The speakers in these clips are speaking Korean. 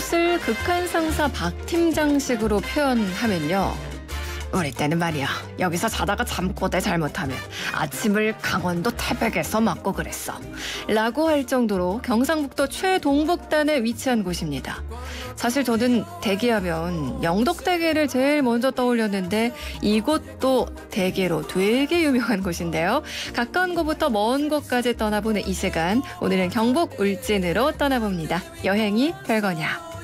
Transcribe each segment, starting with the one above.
곳을 극한 상사 박 팀장식으로 표현하면요. 우리 때는 말이야 여기서 자다가 잠꼬대 잘못하면 아침을 강원도 태백에서 맞고 그랬어 라고 할 정도로 경상북도 최동북단에 위치한 곳입니다 사실 저는 대기하면 영덕대게를 제일 먼저 떠올렸는데 이곳도 대게로 되게 유명한 곳인데요 가까운 곳부터 먼 곳까지 떠나보는 이 시간 오늘은 경북 울진으로 떠나봅니다 여행이 별거냐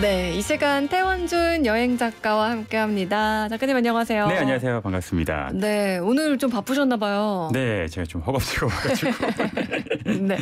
네, 이 시간 태원준 여행 작가와 함께합니다. 작가님 안녕하세요. 네, 안녕하세요. 반갑습니다. 네, 오늘 좀 바쁘셨나 봐요. 네, 제가 좀 허겁지겁 해가지고 네.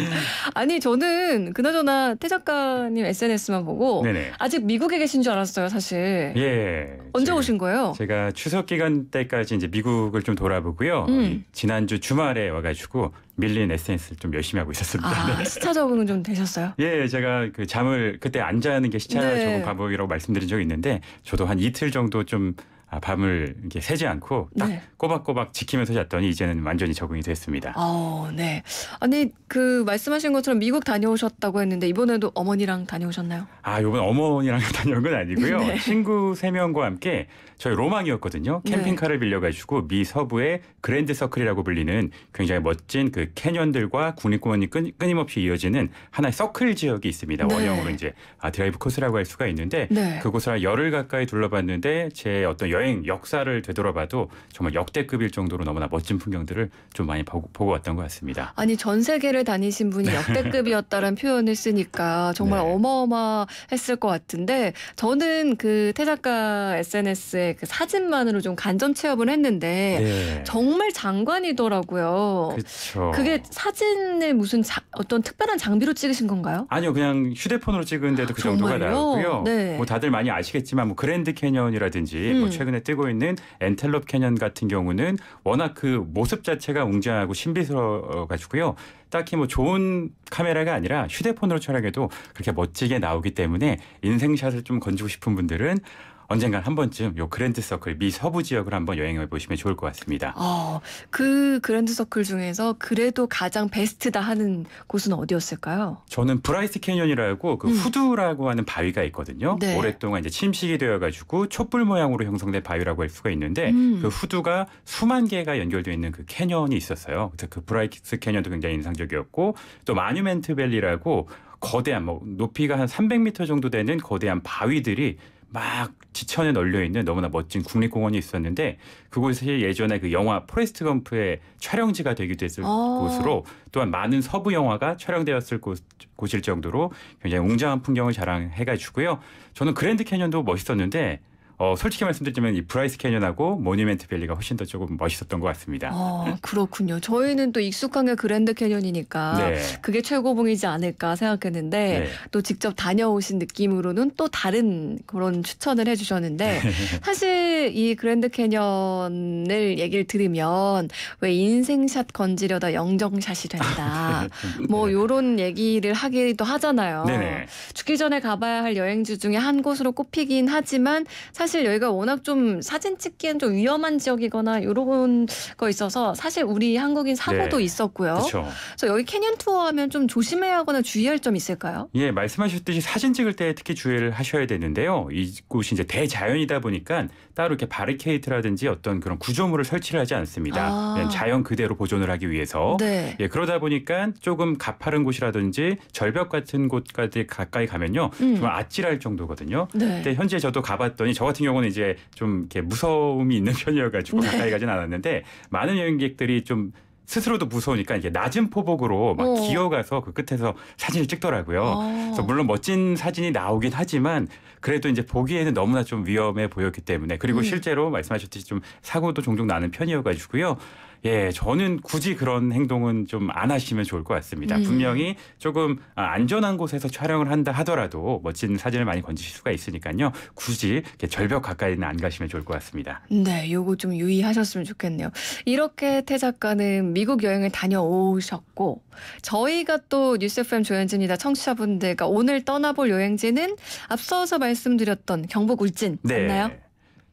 아니 저는 그나저나 태 작가님 SNS만 보고 네네. 아직 미국에 계신 줄 알았어요, 사실. 예. 언제 제가, 오신 거예요? 제가 추석 기간 때까지 이제 미국을 좀 돌아보고요. 음. 지난주 주말에 와가지고 밀린 에센스를 좀 열심히 하고 있었습니다. 아, 네. 시차 적응은 좀 되셨어요? 예, 제가 그 잠을 그때 안 자는 게 시차 네. 적응 방법이라고 말씀드린 적이 있는데 저도 한 이틀 정도 좀 아, 밤을 이렇게 새지 않고 딱 네. 꼬박꼬박 지키면서 잤더니 이제는 완전히 적응이 됐습니다. 어, 네. 아니 그 말씀하신 것처럼 미국 다녀오셨다고 했는데 이번에도 어머니랑 다녀오셨나요? 아, 이번 어머니랑 다녀온 건 아니고요. 네. 친구 세 명과 함께 저희 로망이었거든요. 네. 캠핑카를 빌려가지고 미 서부의 그랜드 서클이라고 불리는 굉장히 멋진 그 캐년들과 국립공원이 끈, 끊임없이 이어지는 하나의 서클 지역이 있습니다. 네. 원형으로 이제 아, 드라이브 코스라고 할 수가 있는데 네. 그곳을 열흘 가까이 둘러봤는데 제 어떤 여행 여행 역사를 되돌아봐도 정말 역대급일 정도로 너무나 멋진 풍경들을 좀 많이 보고, 보고 왔던 것 같습니다. 아니 전 세계를 다니신 분이 네. 역대급이었다는 표현을 쓰니까 정말 네. 어마어마했을 것 같은데 저는 그 태작가 SNS에 그 사진만으로 좀 간접 체험을 했는데 네. 정말 장관이더라고요. 그쵸. 그게 사진을 무슨 자, 어떤 특별한 장비로 찍으신 건가요? 아니요, 그냥 휴대폰으로 찍은데도 그 아, 정도가 나왔고요. 네. 뭐 다들 많이 아시겠지만 뭐 그랜드 캐년이라든지 뭐 음. 뭐 최근에 최근에 뜨고 있는 엔텔롭 캐년 같은 경우는 워낙 그 모습 자체가 웅장하고 신비스러워 가지고요. 딱히 뭐 좋은 카메라가 아니라 휴대폰으로 촬영해도 그렇게 멋지게 나오기 때문에 인생샷을 좀 건지고 싶은 분들은 언젠간 한 번쯤 요 그랜드 서클 미 서부 지역을 한번 여행해 보시면 좋을 것 같습니다. 어, 그 그랜드 서클 중에서 그래도 가장 베스트다 하는 곳은 어디였을까요? 저는 브라이스 캐년이라고 그 음. 후두라고 하는 바위가 있거든요. 네. 오랫동안 이제 침식이 되어가지고 촛불 모양으로 형성된 바위라고 할 수가 있는데 음. 그 후두가 수만 개가 연결되어 있는 그 캐년이 있었어요. 그브라이스 그 캐년도 굉장히 인상적이었고 또 마뉴멘트 밸리라고 거대한 뭐 높이가 한 300m 정도 되는 거대한 바위들이 막 지천에 널려 있는 너무나 멋진 국립공원이 있었는데 그곳이 예전에 그 영화 포레스트 검프의 촬영지가 되기도 했을 오. 아. 곳으로 또한 많은 서부 영화가 촬영되었을 곳, 곳일 정도로 굉장히 웅장한 풍경을 자랑해가지고요. 저는 그랜드 캐년도 멋있었는데 어, 솔직히 말씀드리자면 이 브라이스 캐년하고 모니멘트 밸리가 훨씬 더 조금 멋있었던 것 같습니다. 아, 그렇군요. 저희는 또 익숙한 게 그랜드 캐년이니까 네. 그게 최고봉이지 않을까 생각했는데 네. 또 직접 다녀오신 느낌으로는 또 다른 그런 추천을 해주셨는데 네. 사실 이 그랜드 캐년을 얘기를 들으면 왜 인생샷 건지려다 영정샷이 된다 뭐 네. 요런 얘기를 하기도 하잖아요. 네네. 죽기 전에 가봐야 할 여행지 중에 한 곳으로 꼽히긴 하지만 사실 사실 여기가 워낙 좀 사진 찍기엔 좀 위험한 지역이거나 이런 거 있어서 사실 우리 한국인 사고도 네. 있었고요. 그쵸. 그래서 여기 캐년 투어하면 좀 조심해야 하거나 주의할 점 있을까요? 예, 말씀하셨듯이 사진 찍을 때 특히 주의를 하셔야 되는데요. 이곳이 이제 대자연이다 보니까 따로 이렇게 바리케이트라든지 어떤 그런 구조물을 설치를 하지 않습니다. 아. 자연 그대로 보존을 하기 위해서. 네. 예, 그러다 보니까 조금 가파른 곳이라든지 절벽 같은 곳까지 가까이 가면요. 음. 정말 아찔할 정도거든요. 네. 근데 현재 저도 가봤더니 저 같은 경우는 이제 좀 이렇게 무서움이 있는 편이어가지고 네. 가까이 가진 않았는데 많은 여행객들이 좀 스스로도 무서우니까 이게 낮은 포복으로 막 어. 기어가서 그 끝에서 사진을 찍더라고요. 아. 그래서 물론 멋진 사진이 나오긴 하지만 그래도 이제 보기에는 너무나 좀 위험해 보였기 때문에 그리고 음. 실제로 말씀하셨듯이 좀 사고도 종종 나는 편이어가지고요. 예, 저는 굳이 그런 행동은 좀 안 하시면 좋을 것 같습니다. 음. 분명히 조금 아, 안전한 곳에서 촬영을 한다 하더라도 멋진 사진을 많이 건지실 수가 있으니까요. 굳이 절벽 가까이는 안 가시면 좋을 것 같습니다. 네, 요거 좀 유의하셨으면 좋겠네요. 이렇게 태 작가는 미국 여행을 다녀오셨고 저희가 또 뉴스 FM 조현진이다 청취자분들과 오늘 떠나볼 여행지는 앞서서 말씀 말씀드렸던 경북 울진 네. 맞나요?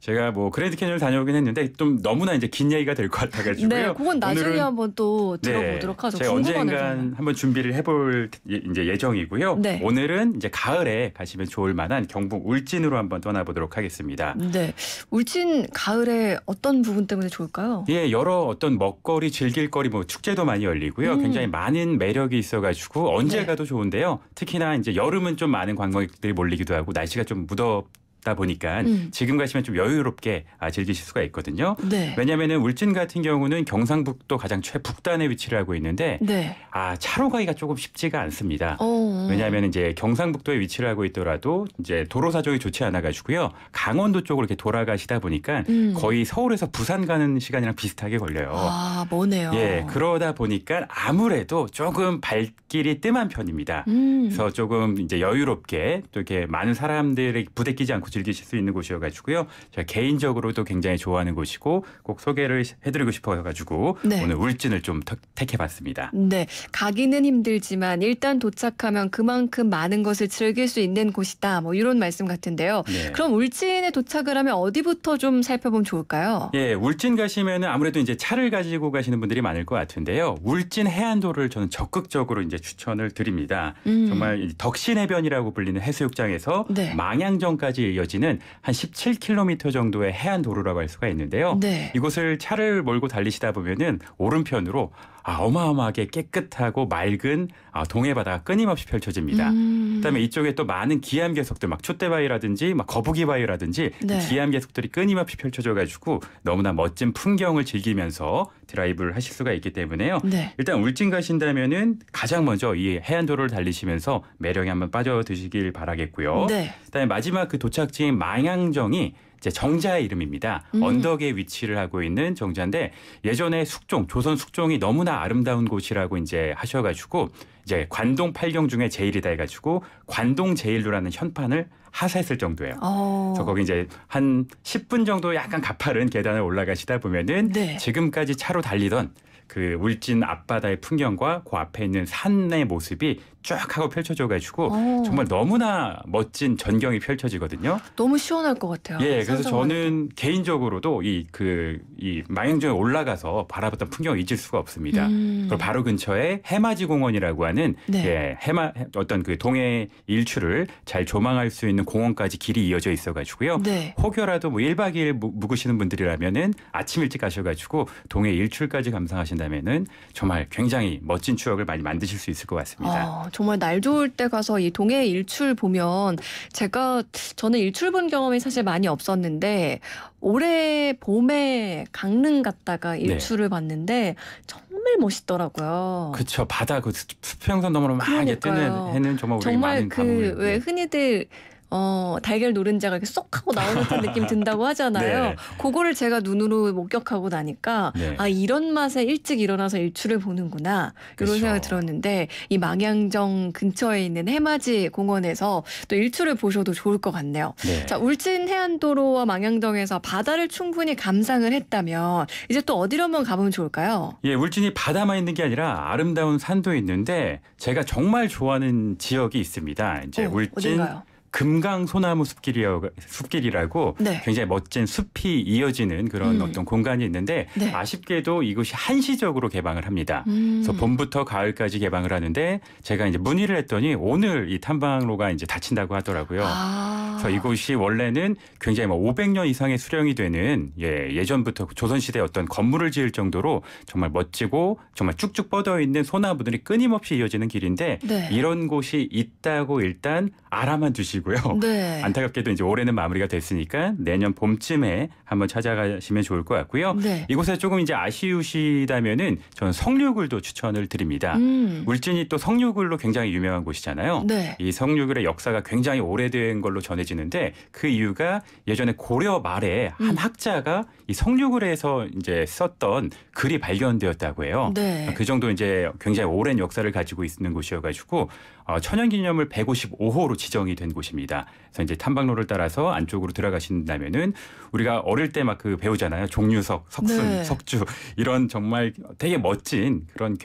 제가 뭐 그랜드 캐년을 다녀오긴 했는데 좀 너무나 이제 긴 얘기가 될 것같아가지고 네, 그건 나중에 한번 또 네, 들어보도록 네, 하죠. 제가 언젠간 한번 준비를 해볼 예, 이제 예정이고요. 네. 오늘은 이제 가을에 가시면 좋을 만한 경북 울진으로 한번 떠나보도록 하겠습니다. 네, 울진 가을에 어떤 부분 때문에 좋을까요? 예, 여러 어떤 먹거리, 즐길거리, 뭐 축제도 많이 열리고요. 음. 굉장히 많은 매력이 있어가지고 언제 네. 가도 좋은데요. 특히나 이제 여름은 좀 많은 관광객들이 몰리기도 하고 날씨가 좀 무덥 다 보니까 음. 지금 가시면 좀 여유롭게 아, 즐기실 수가 있거든요. 네. 왜냐하면 울진 같은 경우는 경상북도 가장 최북단에 위치를 하고 있는데 네. 아 차로 가기가 조금 쉽지가 않습니다. 어, 어. 왜냐하면 이제 경상북도에 위치를 하고 있더라도 이제 도로 사정이 좋지 않아 가지고요 강원도 쪽으로 이렇게 돌아가시다 보니까 음. 거의 서울에서 부산 가는 시간이랑 비슷하게 걸려요. 아 뭐네요. 예 그러다 보니까 아무래도 조금 발길이 뜸한 편입니다. 음. 그래서 조금 이제 여유롭게 또 이렇게 많은 사람들에 부대끼지 않고 즐기실 수 있는 곳이어가지고요. 제가 개인적으로도 굉장히 좋아하는 곳이고 꼭 소개를 해드리고 싶어가지고 네. 오늘 울진을 좀 택해봤습니다. 네, 가기는 힘들지만 일단 도착하면 그만큼 많은 것을 즐길 수 있는 곳이다. 뭐 이런 말씀 같은데요. 네. 그럼 울진에 도착을 하면 어디부터 좀 살펴보면 좋을까요? 예, 울진 가시면 아무래도 이제 차를 가지고 가시는 분들이 많을 것 같은데요. 울진 해안도를 저는 적극적으로 이제 추천을 드립니다. 음. 정말 덕신해변이라고 불리는 해수욕장에서 네. 망향전까지 이어지는 한 17km 정도의 해안 도로라고 할 수가 있는데요. 네. 이곳을 차를 몰고 달리시다 보면은 오른편으로 아, 어마어마하게 깨끗하고 맑은 아, 동해 바다가 끊임없이 펼쳐집니다. 음. 그다음에 이쪽에 또 많은 기암 계속들 막 촛대바위라든지 막 거북이 바위라든지 그 네. 기암 계속들이 끊임없이 펼쳐져 가지고 너무나 멋진 풍경을 즐기면서 드라이브를 하실 수가 있기 때문에요. 네. 일단 울진 가신다면은 가장 먼저 이 해안도로를 달리시면서 매력에 한번 빠져드시길 바라겠고요. 네. 그다음에 마지막 그 도착지인 망향정이 이제 정자의 이름입니다. 음. 언덕에 위치를 하고 있는 정자인데 예전에 숙종 조선 숙종이 너무나 아름다운 곳이라고 이제 하셔가지고 이제 관동 팔경 중에 제일이다 해가지고 관동 제일루라는 현판을 하사했을 정도예요. 오. 어. 그래서 거기 이제 한 10분 정도 약간 가파른 계단을 올라가시다 보면은 네. 지금까지 차로 달리던 그 울진 앞바다의 풍경과 그 앞에 있는 산의 모습이 쫙 하고 펼쳐져가지고 어. 정말 너무나 멋진 전경이 펼쳐지거든요. 너무 시원할 것 같아요. 예, 그래서 저는 때. 개인적으로도 이 그 이 망향정에 올라가서 바라봤던 풍경 을 잊을 수가 없습니다. 음. 그리고 바로 근처에 해맞이 공원이라고 하는 네. 예, 해마 어떤 그 동해 일출을 잘 조망할 수 있는 공원까지 길이 이어져 있어가지고요. 네. 혹여라도 뭐 1박 2일 묵으시는 분들이라면은 아침 일찍 가셔가지고 동해 일출까지 감상하신다면은 정말 굉장히 멋진 추억을 많이 만드실 수 있을 것 같습니다. 어. 정말 날 좋을 때 가서 이 동해 일출 보면 제가 저는 일출 본 경험이 사실 많이 없었는데 올해 봄에 강릉 갔다가 네. 일출을 네. 봤는데 정말 멋있더라고요. 그렇죠. 바다 그 수평선 너머로 막 뜨는 해는 정말 우리 정말 그왜 네. 흔히들 어, 달걀 노른자가 이렇게 쏙 하고 나오는 듯한 느낌 든다고 하잖아요. 네. 그거를 제가 눈으로 목격하고 나니까 네. 아 이런 맛에 일찍 일어나서 일출을 보는구나 그렇죠. 런 생각이 들었는데 이 망양정 근처에 있는 해맞이 공원에서 또 일출을 보셔도 좋을 것 같네요. 네. 자 울진 해안도로와 망양정에서 바다를 충분히 감상을 했다면 이제 또 어디로 한번 가보면 좋을까요? 예, 울진이 바다만 있는 게 아니라 아름다운 산도 있는데 제가 정말 좋아하는 지역이 있습니다. 이제 오, 어, 울진 어딘가요? 금강 소나무 숲길이라고, 숲길이라고 네. 굉장히 멋진 숲이 이어지는 그런 음. 어떤 공간이 있는데 네. 아쉽게도 이곳이 한시적으로 개방을 합니다. 음. 그래서 봄부터 가을까지 개방을 하는데 제가 이제 문의를 했더니 오늘 이 탐방로가 이제 닫힌다고 하더라고요. 아. 그래서 이곳이 원래는 굉장히 뭐 500년 이상의 수령이 되는 예, 예전부터 조선시대 어떤 건물을 지을 정도로 정말 멋지고 정말 쭉쭉 뻗어 있는 소나무들이 끊임없이 이어지는 길인데 네. 이런 곳이 있다고 일단 알아만 두시면 주시고요. 네. 안타깝게도 이제 올해는 마무리가 됐으니까 내년 봄쯤에 한번 찾아가시면 좋을 것 같고요. 네. 이곳에 조금 이제 아쉬우시다면은 저는 성류굴도 추천을 드립니다. 음. 울진이 또 성류굴로 굉장히 유명한 곳이잖아요. 네. 이 성류굴의 역사가 굉장히 오래된 걸로 전해지는데 그 이유가 예전에 고려 말에 한 음. 학자가 이 성류굴에서 이제 썼던 글이 발견되었다고 해요. 네. 그 정도 이제 굉장히 오랜 역사를 가지고 있는 곳이어가지고 어, 천연기념물 155호로 지정이 된 곳이. 것입니다. 그래서 이제 탐방로를 따라서 안쪽으로 들어가신다면은 우리가 어릴 때 막 그 배우잖아요. 종류석, 석순, 네. 석주 이런 정말 되게 멋진 그런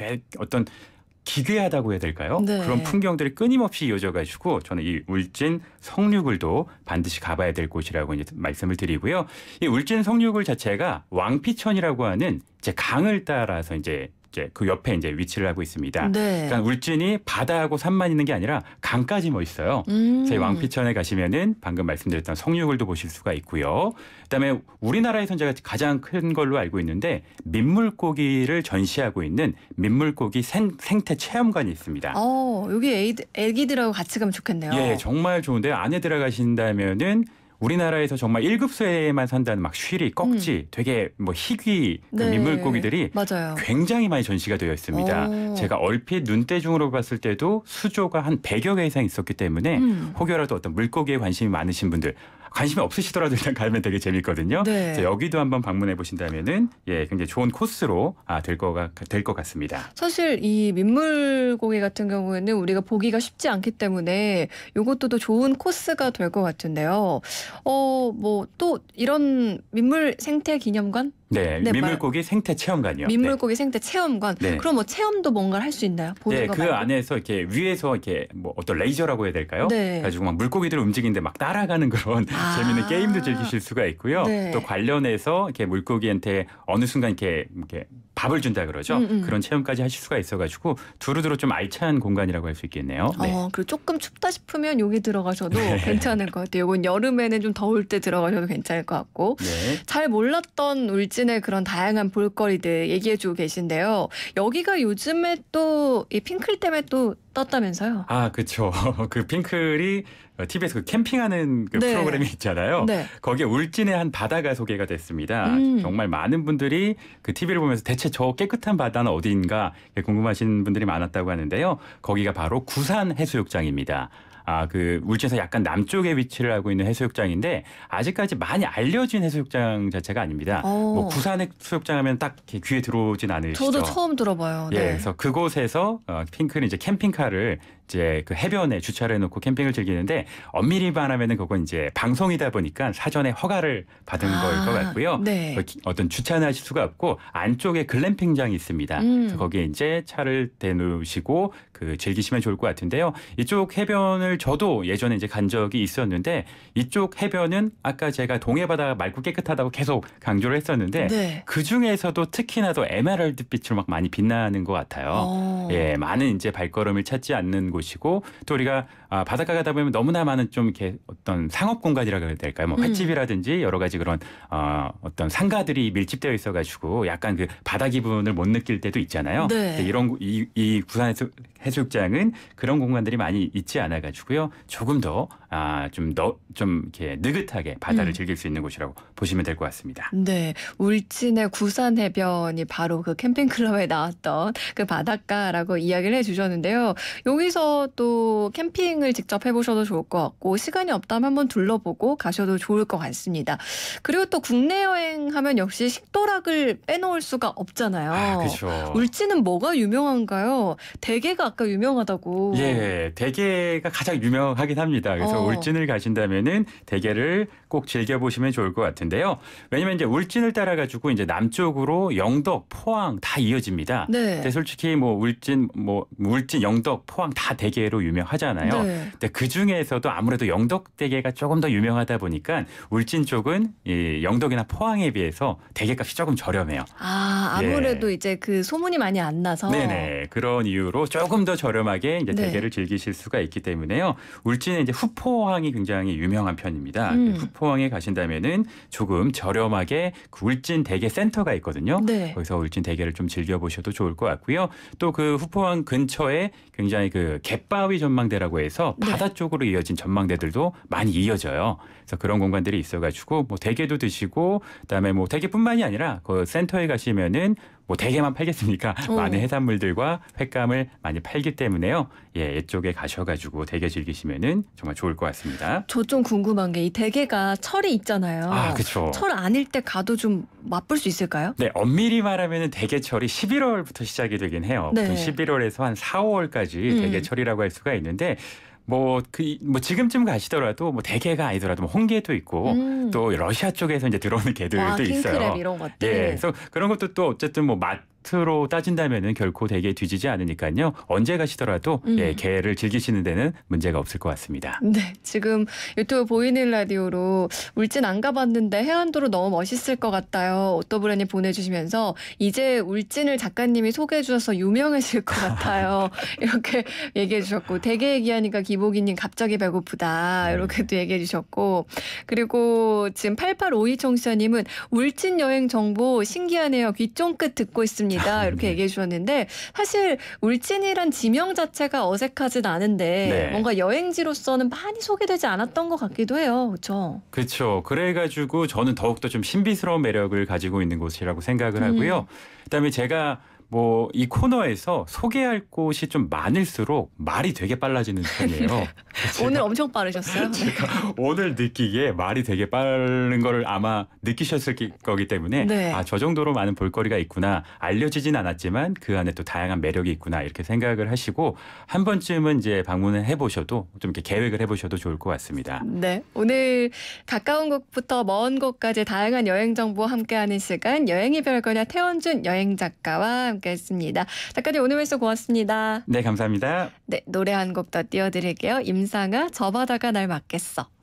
어떤 기괴하다고 해야 될까요? 네. 그런 풍경들이 끊임없이 이어져 가지고 저는 이 울진 성류굴도 반드시 가봐야 될 곳이라고 이제 말씀을 드리고요. 이 울진 성류굴 자체가 왕피천이라고 하는 이제 강을 따라서 이제 이제 그 옆에 이제 위치를 하고 있습니다. 네. 그러니까 울진이 바다하고 산만 있는 게 아니라 강까지 뭐 있어요. 음. 저희 왕피천에 가시면은 방금 말씀드렸던 성유굴도 보실 수가 있고요. 그다음에 우리나라에선 제가 가장 큰 걸로 알고 있는데 민물고기를 전시하고 있는 민물고기 생, 생태 체험관이 있습니다. 어, 여기 애기들하고 같이 가면 좋겠네요. 예, 정말 좋은데 안에 들어가신다면은 우리나라에서 정말 1급수에만 산다는 막 쉬리, 꺽지, 음. 되게 뭐 희귀 그 네. 민물고기들이 맞아요. 굉장히 많이 전시가 되어 있습니다. 오. 제가 얼핏 눈대중으로 봤을 때도 수조가 한 100여 개 이상 있었기 때문에 음. 혹여라도 어떤 물고기에 관심이 많으신 분들 관심이 없으시더라도 일단 가면 되게 재밌거든요. 네. 여기도 한번 방문해 보신다면은 예 굉장히 좋은 코스로 아, 될 거가 될것 같습니다. 사실 이 민물고기 같은 경우에는 우리가 보기가 쉽지 않기 때문에 이것도 또 좋은 코스가 될 것 같은데요. 어뭐 또 이런 민물 생태 기념관 네, 네, 민물고기 생태 체험관이요. 민물고기 네. 생태 체험관. 네. 그럼 뭐 체험도 뭔가를 할 수 있나요? 보는 네, 거그 말고. 안에서 이렇게 위에서 이렇게 뭐 어떤 레이저라고 해야 될까요? 네. 가지고 막 물고기들 움직이는데 막 따라가는 그런 아~ 재미있는 게임도 즐기실 수가 있고요. 네. 또 관련해서 이렇게 물고기한테 어느 순간 이렇게, 이렇게 밥을 준다 그러죠. 음, 음. 그런 체험까지 하실 수가 있어가지고 두루두루 좀 알찬 공간이라고 할 수 있겠네요. 어, 네. 어, 그리고 조금 춥다 싶으면 여기 들어가셔도 네. 괜찮을 것 같아요. 이건 여름에는 좀 더울 때 들어가셔도 괜찮을 것 같고 네. 잘 몰랐던 울지 웹진의 그런 다양한 볼거리들 얘기해주고 계신데요. 여기가 요즘에 또 이 핑클 때문에 또 떴다면서요? 아, 그쵸. 그 핑클이 TV에서 그 캠핑하는 그 네. 프로그램이 있잖아요. 네. 거기에 울진의 한 바다가 소개가 됐습니다. 음. 정말 많은 분들이 그 TV를 보면서 대체 저 깨끗한 바다는 어디인가 궁금하신 분들이 많았다고 하는데요. 거기가 바로 구산 해수욕장입니다. 아, 그 울진에서 약간 남쪽에 위치를 하고 있는 해수욕장인데 아직까지 많이 알려진 해수욕장 자체가 아닙니다. 오. 어. 뭐 부산 해수욕장 하면 딱 귀에 들어오진 않으시죠? 저도 처음 들어봐요. 예, 네. 예, 그래서 그곳에서 어, 핑크는 이제 캠핑카를 이제 그 해변에 주차를 해놓고 캠핑을 즐기는데 엄밀히 말하면은 그건 이제 방송이다 보니까 사전에 허가를 받은 아, 거일 것 같고요. 네. 그 어떤 주차는 하실 수가 없고 안쪽에 글램핑장이 있습니다. 음. 거기에 이제 차를 대놓으시고 그 즐기시면 좋을 것 같은데요. 이쪽 해변을 저도 예전에 이제 간 적이 있었는데 이쪽 해변은 아까 제가 동해바다가 맑고 깨끗하다고 계속 강조를 했었는데 네. 그 중에서도 특히나 도 에메랄드 빛으로 막 많이 빛나는 것 같아요. 오. 어. 예, 많은 이제 발걸음을 찾지 않는 곳이고 또 우리가 아, 바닷가 가다 보면 너무나 많은 좀 이렇게 어떤 상업 공간이라고 해야 될까요? 뭐 음. 횟집이라든지 여러 가지 그런 어, 어떤 상가들이 밀집되어 있어가지고 약간 그 바다 기분을 못 느낄 때도 있잖아요. 네. 이런 이, 이 부산 해수, 해수욕장은 그런 공간들이 많이 있지 않아가지고요. 조금 더좀 아, 좀, 너, 좀 이렇게 느긋하게 바다를 음. 즐길 수 있는 곳이라고 보시면 될 것 같습니다. 네, 울진의 구산 해변이 바로 그 캠핑 클럽에 나왔던 그 바닷가라고 이야기를 해주셨는데요. 여기서 또 캠핑을 직접 해보셔도 좋을 것 같고 시간이 없다면 한번 둘러보고 가셔도 좋을 것 같습니다. 그리고 또 국내 여행하면 역시 식도락을 빼놓을 수가 없잖아요. 아, 그렇죠. 울진은 뭐가 유명한가요? 대게가 아까 유명하다고. 예, 대게가 가장 유명하긴 합니다. 그래서 어. 울진을 가신다면은 대게를 꼭 즐겨보시면 좋을 것 같은데요. 왜냐면 이제 울진을 따라가지고 이제 남쪽으로 영덕, 포항 다 이어집니다. 네. 근데 솔직히 뭐 울진, 뭐 울진, 영덕, 포항 다 대게로 유명하잖아요. 네. 근데 그 중에서도 아무래도 영덕 대게가 조금 더 유명하다 보니까 울진 쪽은 이 영덕이나 포항에 비해서 대게값이 조금 저렴해요. 아 아무래도 예. 이제 그 소문이 많이 안 나서. 네네 그런 이유로 조금 더 저렴하게 이제 네. 대게를 즐기실 수가 있기 때문에요. 울진은 이제 후포항이 굉장히 유명한 편입니다. 음. 그 후포항에 가신다면은 조금 저렴하게 그 울진 대게 센터가 있거든요. 네. 거기서 울진 대게를 좀 즐겨 보셔도 좋을 것 같고요. 또 그 후포항 근처에 굉장히 그 갯바위 전망대라고 해서 네. 바다 네. 쪽으로 이어진 전망대들도 많이 이어져요. 그래서 그런 공간들이 있어가지고 뭐 대게도 드시고 그다음에 뭐 대게뿐만이 아니라 그 센터에 가시면은 뭐 대게만 팔겠습니까? 오. 많은 해산물들과 횟감을 많이 팔기 때문에요. 예, 이쪽에 가셔가지고 대게 즐기시면은 정말 좋을 것 같습니다. 저 좀 궁금한 게 이 대게가 철이 있잖아요. 아, 그렇죠. 철 아닐 때 가도 좀 맛볼 수 있을까요? 네, 엄밀히 말하면은 대게철이 11월부터 시작이 되긴 해요. 네. 11월에서 한 4, 5월까지 대게철이라고 음. 할 수가 있는데 뭐, 그, 뭐, 지금쯤 가시더라도, 뭐, 대게가 아니더라도, 뭐, 홍게도 있고, 음. 또, 러시아 쪽에서 이제 들어오는 개들도 아, 있어요. 이런 것들. 예. 그래서 그런 것도 또, 어쨌든 뭐, 맛, 퍼트로 따진다면은 결코 대게 뒤지지 않으니까요. 언제 가시더라도 음. 예, 개를 즐기시는 데는 문제가 없을 것 같습니다. 네, 지금 유튜브 보이는 라디오로 울진 안 가봤는데 해안도로 너무 멋있을 것 같아요. 오토브레님 보내주시면서 이제 울진을 작가님이 소개해 주셔서 유명해질 것 같아요. 이렇게 얘기해 주셨고 대게 얘기하니까 기복이님 갑자기 배고프다 네. 이렇게도 네. 얘기해 주셨고 그리고 지금 8852 청시님은 울진 여행 정보 신기하네요. 귀 쫑긋 듣고 있습니다. 울니다 아, 이렇게 네. 얘기해 주셨는데 사실 울진이란 지명 자체가 어색하진 않은데 네. 뭔가 여행지로서는 많이 소개되지 않았던 것 같기도 해요. 그렇죠? 그렇죠. 그래가지고 저는 더욱더 좀 신비스러운 매력을 가지고 있는 곳이라고 생각을 음. 하고요. 음. 그다음에 제가 뭐이 코너에서 소개할 곳이 좀 많을수록 말이 되게 빨라지는 편이에요. 오늘 엄청 빠르셨어요? 제가 오늘 느끼기에 말이 되게 빠른 거를 아마 느끼셨을 거기 때문에 네. 아저 정도로 많은 볼거리가 있구나 알려지진 않았지만 그 안에 또 다양한 매력이 있구나 이렇게 생각을 하시고 한 번쯤은 이제 방문을 해보셔도 좀 이렇게 계획을 해보셔도 좋을 것 같습니다. 네 오늘 가까운 곳부터 먼 곳까지 다양한 여행 정보 함께하는 시간 여행이 별거냐 태원준 여행 작가와 함께했습니다. 작가님 오늘 말씀 고맙습니다. 네 감사합니다. 네 노래 한 곡 더 띄워드릴게요. 임상아 저바다가 날 맞겠어.